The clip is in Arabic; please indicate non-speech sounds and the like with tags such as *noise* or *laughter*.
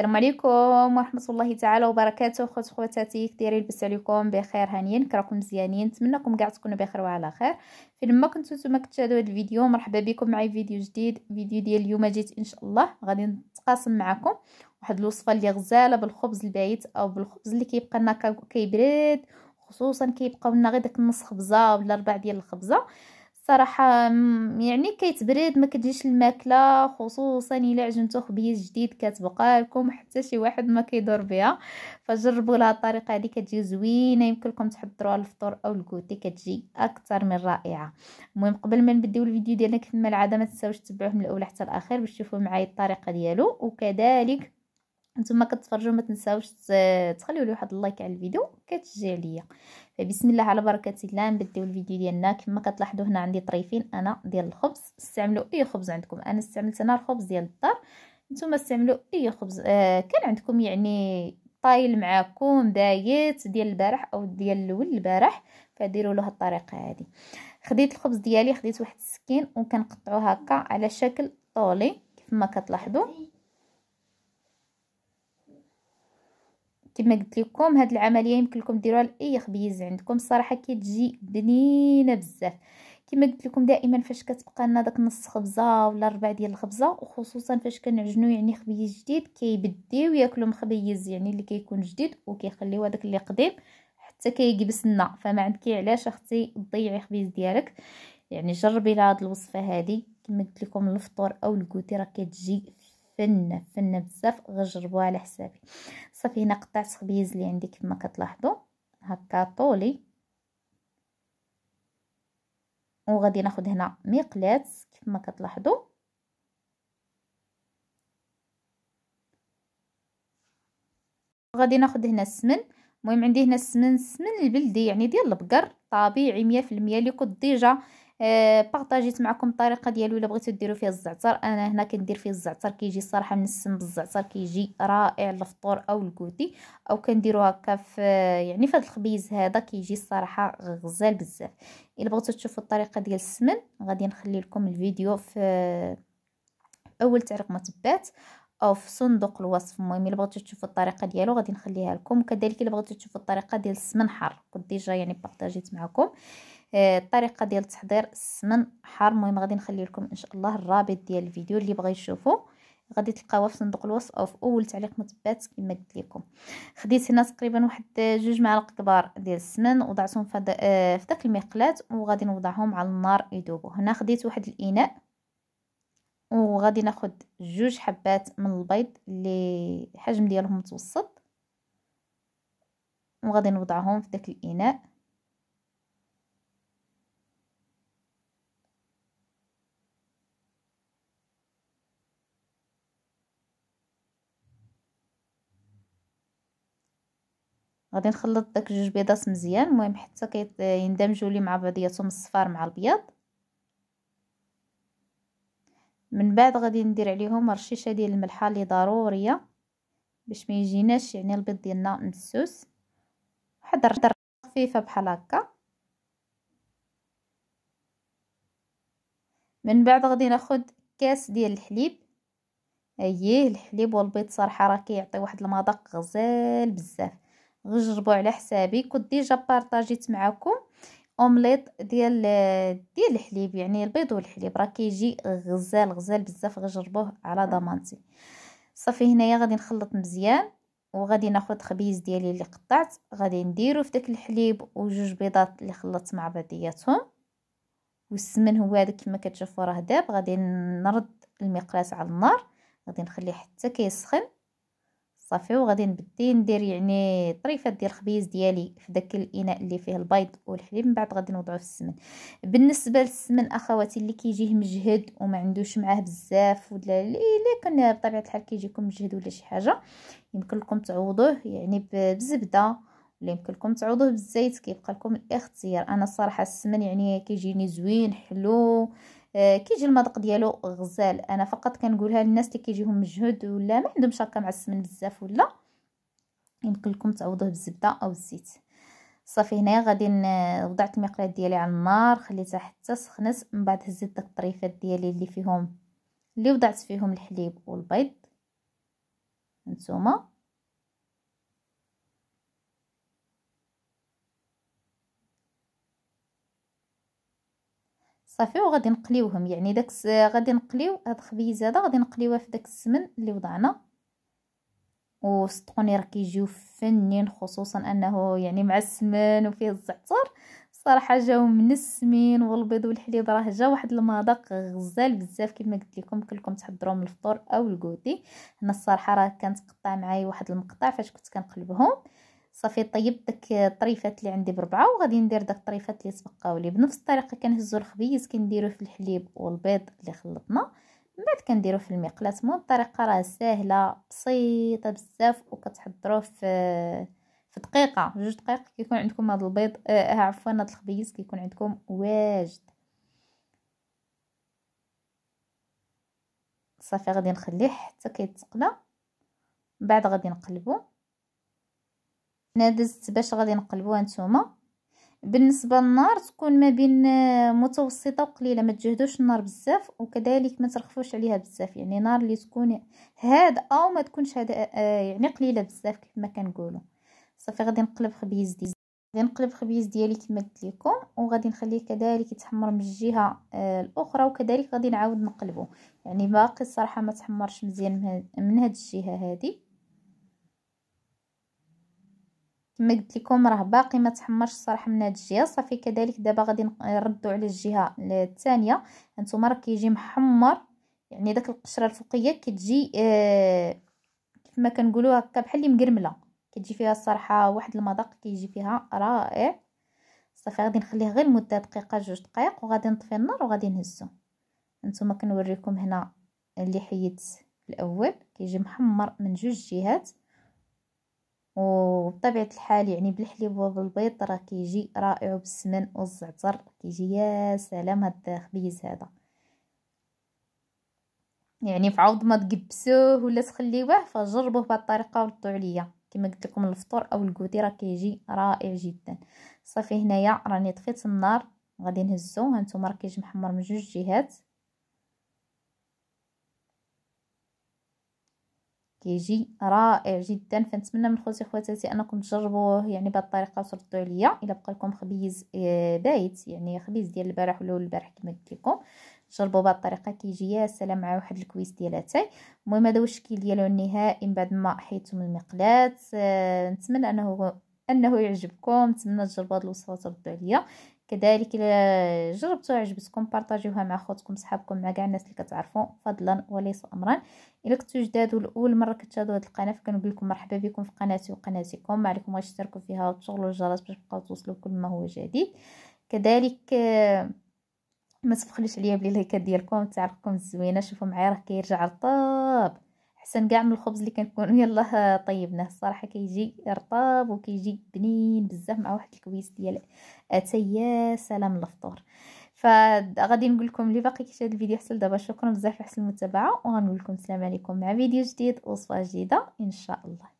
السلام عليكم ورحمه الله تعالى وبركاته خوت خواتاتي كديري لبس عليكم بخير هانيين نكراكم مزيانين نتمنىكم كاع تكونوا بخير وعلى خير فين ما كنتو نتوما كتشاهدوا هذا الفيديو مرحبا بكم معي فيديو جديد فيديو ديال اليوم جيت ان شاء الله غادي نتقاسم معكم واحد الوصفه اللي غزاله بالخبز البايت او بالخبز اللي كيبقى لنا كيبرد خصوصا كيبقاو لنا غير داك النص خبزه ولا ربع ديال الخبزه صراحة يعني كيتبرد ما كتجيش الماكلة خصوصا الا عجنتو خبيز جديد كتبقى لكم حتى شي واحد ما كيدور بها فجربوا لها الطريقة هذه كتجي زوينة يمكن لكم تحضروها للفطور او الكوتي كتجي اكثر من رائعة المهم قبل ما نبداو الفيديو ديالنا كيف ما العاده ما تنساوش تتبعوه من الاول حتى الاخير باش تشوفوا معايا الطريقة ديالو وكذلك نتوما كتفرجوا ما تنساوش تخليو لي واحد اللايك على الفيديو كتشجيع ليا فبسم الله على بركه الله نبداو الفيديو ديالنا كما كتلاحظوا هنا عندي طريفين انا ديال الخبز استعملوا اي خبز عندكم انا استعملت انا الخبز ديال الدار نتوما استعملوا اي خبز آه كان عندكم يعني طايل معاكم دايت ديال البارح او ديال الاول البارح فديروا له الطريقه هذه خديت الخبز ديالي خديت واحد السكين وكنقطعوه هكا على شكل طولي كما كتلاحظوا كما قلت لكم هذه العمليه يمكن لكم ديروها لاي خبيز عندكم الصراحه كتجي بنينه بزاف كما قلت لكم دائما فاش كتبقى لنا داك نص خبزه ولا ربع ديال الخبزه وخصوصا فاش كنعجنو يعني خبيز جديد كيبديو ياكلوا مخبيز يعني اللي كيكون جديد وكيخليو هذاك اللي قديم حتى كيجبس لنا فما عندكي علاش اختي تضيعي خبيز ديالك يعني جربي لهاد الوصفه هذه كما قلت لكم الفطور او الكوتي راه كتجي فنة فنة بزاف غجربوها على حسابي صافي هنا قطعت خبيز اللي عندي كما كتلاحظوا هكا طولي وغادي ناخد هنا مقلات كما كتلاحظوا غادي ناخد هنا السمن المهم عندي هنا السمن السمن البلدي يعني ديال البقر طبيعي 100% اللي كنت ديجا آه بارطاجيت معكم الطريقه ديالو الا بغيتو ديروا فيه الزعتر انا هنا كندير فيه الزعتر كيجي الصراحه من السم بالزعتر كيجي رائع للفطور او الكوتي او كنديرو هكا في آه، يعني في هذا الخبيز هذا كيجي الصراحه غزال بزاف الا بغيتو تشوفوا الطريقه ديال السمن غادي نخلي لكم الفيديو في آه، اول تعليق متبات او في صندوق الوصف المهم الا بغيتو تشوفوا الطريقه ديالو غادي نخليها لكم كذلك الا بغيتو تشوفوا الطريقه ديال السمن حار كنت ديجا يعني بارطاجيت معكم الطريقه ديال تحضير السمن حار المهم غادي نخلي لكم ان شاء الله الرابط ديال الفيديو اللي بغا يشوفه غادي تلقاوها في صندوق الوصف او في اول تعليق متبات كما قلت لكم خديت هنا تقريبا واحد جوج معالق كبار ديال السمن وضعتهم في داك المقلاة وغادي نوضعهم على النار يذوبوا هنا خديت واحد الاناء وغادي ناخد جوج حبات من البيض اللي حجم ديالهم متوسط وغادي نوضعهم في داك الاناء غادي نخلط داك جوج بيضات مزيان المهم حتى كيندمجوا لي مع بعضياتهم الصفار مع البيض من بعد غادي ندير عليهم رشيشه ديال الملحه اللي ضروريه باش ما يجيناش يعني البيض ديالنا مسوس واحد الرشه خفيفه بحال هكا من بعد غادي ناخذ كاس ديال الحليب اييه الحليب والبيض صراحه راه كيعطي واحد المذاق غزال بزاف جربوا على حسابي كنت ديجا بارطاجيت معكم اومليط ديال ديال الحليب يعني البيض والحليب راه كيجي غزال غزال بزاف غجربوه على ضمانتي صافي هنايا غادي نخلط مزيان وغادي ناخذ خبيز ديالي اللي قطعت غادي نديرو في داك الحليب وجوج بيضات اللي خلطت مع بعضياتهم والسمن هو هذا كما كتشوفوا راه داب غادي نرد المقلاة على النار غادي نخليه حتى كيسخن كي صافي وغادي نبدي ندير يعني طريفات ديال الخبيز ديالي في داك الاناء اللي فيه البيض والحليب من بعد غادي نوضعو في السمن بالنسبه للسمن اخواتي اللي كيجيه مجهد وما عندوش معاه بزاف ولا اللي كان بطبيعه الحال كيجيكم مجهد ولا شي حاجه يمكن لكم تعوضوه يعني بزبده ولا يمكن لكم تعوضوه بالزيت كيبقى لكم الاختيار انا الصراحه السمن يعني كيجيني زوين حلو آه، كيجي المذاق ديالو غزال انا فقط كنقولها للناس اللي كيجيهم مجهود ولا ما عندهم شاكه مع السمن بزاف ولا يمكن لكم تعوضوه بالزبده او الزيت صافي هنايا غادي وضعت المقلاة ديالي على النار خليتها حتى سخنت من بعد هزيت داك الطريفات ديالي اللي فيهم اللي وضعت فيهم الحليب والبيض نتوما صافي وغادي نقليوهم يعني داك غادي نقليو هاد الخبيزه هذا غادي نقليوها في داك السمن اللي وضعنا وصدقوني راه كيجيو فنين خصوصا انه يعني مع السمن وفيه الزعتر صراحة جاو منسمين والبيض والحليب راه جا واحد المذاق غزال بزاف كما قلت لكم كلكم تحضروا من الفطور او الكوتي هنا الصراحه راه كانت قطع معايا واحد المقطع فاش كنت كنقلبهم صافي طيبت داك الطريفات اللي عندي بربعه وغادي ندير داك الطريفات اللي سبقاو لي بنفس الطريقه كنهزو الخبيز كنديروه في الحليب والبيض اللي خلطنا من بعد كنديروه في المقلاه مو الطريقه راه سهله بسيطه بزاف وكتحضروه في في دقيقه جوج دقائق كيكون عندكم هذا البيض آه عفوا هذا الخبيز كيكون عندكم واجد صافي غادي نخليه حتى كيتقلى من بعد غادي نقلبو هنا دزت باش غادي نقلبوها نتوما بالنسبه للنار تكون ما بين آه، متوسطه وقليله ما تجهدوش النار بزاف وكذلك ما ترخفوش عليها بزاف يعني نار اللي تكون هادئه وما تكونش هاد آه، آه، يعني قليله بزاف كيف ما كنقولوا صافي غادي نقلب خبيز ديالي غادي نقلب خبيز ديالي كما قلت لكم وغادي نخليه كذلك يتحمر من الجهه الاخرى وكذلك غادي نعاود نقلبه يعني باقي الصراحه ما تحمرش مزيان من هاد الجهه هذه كما قلت لكم راه باقي ما تحمرش الصراحه من هاد الجهه صافي كذلك دابا غادي نردو على الجهه الثانيه هانتوما راه كيجي محمر يعني داك القشره الفوقيه كتجي آه كيف ما كنقولوا هكا بحال اللي مقرمله كتجي فيها الصراحه واحد المذاق كيجي فيها رائع صافي غادي نخليه غير لمده دقيقه جوج دقائق وغادي نطفي النار وغادي نهزو هانتوما كنوريكم هنا اللي حيدت الاول كيجي محمر من جوج جهات وبطبيعه الحال يعني بالحليب وبالبيض راه كيجي رائع بالسمن والزعتر كيجي يا سلام هاد الخبيز هذا يعني في عوض ما تقبسوه ولا تخليوه فجربوه بهاد الطريقه وردوا عليا كما قلت لكم الفطور او الكودي راه كيجي رائع جدا صافي هنايا راني طفيت النار غادي نهزو هانتوما راه كيجي محمر من جوج جهات كيجي رائع جدا فنتمنى من خوتي خواتاتي انكم تجربوه يعني بهذه الطريقه وتردوا عليا الا بقى لكم خبيز آه، بايت يعني خبيز ديال البارح ولا البارح كما قلت لكم جربوا بهذه الطريقه كيجي يا سلام مع واحد الكويس ديال اتاي المهم هذا هو الشكل ديالو النهائي من بعد ما حيدته من المقلاه آه، نتمنى انه انه يعجبكم نتمنى تجربوا هذه الوصفه وتردوا عليا كذلك الا جربتوها عجبتكم بارطاجيوها مع خوتكم صحابكم مع كاع الناس اللي كتعرفوا فضلا وليس امرا الا كنتو جداد والاول مره كتشاهدوا هذه القناه فكنقول لكم مرحبا بكم في قناتي وقناتكم ما عليكم غير تشتركوا فيها وتشغلوا الجرس باش تبقاو توصلوا كل ما هو جديد كذلك آه، ما تبخلوش عليا بلي لايكات ديالكم تعليقكم الزوينه شوفوا معايا راه كيرجع الطاب حسن كاع من الخبز اللي كنكونو *laughs* يلاه طيبناه الصراحه كيجي رطاب وكيجي بنين بزاف مع واحد الكويس ديال اتاي سلام الفطور فغادي نقول لكم اللي باقي كيشاهد الفيديو حتى لدابا شكرا بزاف على حسن المتابعه وغنقول لكم السلام عليكم مع فيديو جديد وصفه جديده ان شاء الله